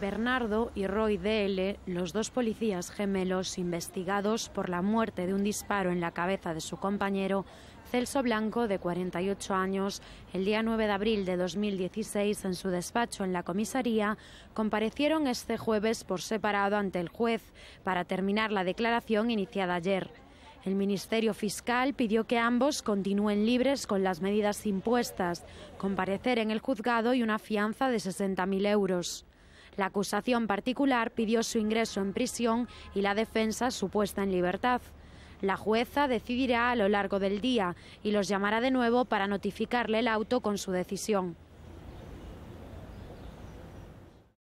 Bernardo y Roy D.L., los dos policías gemelos investigados por la muerte de un disparo en la cabeza de su compañero Celso Blanco, de 48 años, el día 9 de abril de 2016 en su despacho en la comisaría, comparecieron este jueves por separado ante el juez para terminar la declaración iniciada ayer. El Ministerio Fiscal pidió que ambos continúen libres con las medidas impuestas, comparecer en el juzgado y una fianza de 60.000 euros. La acusación particular pidió su ingreso en prisión y la defensa su puesta en libertad. La jueza decidirá a lo largo del día y los llamará de nuevo para notificarle el auto con su decisión.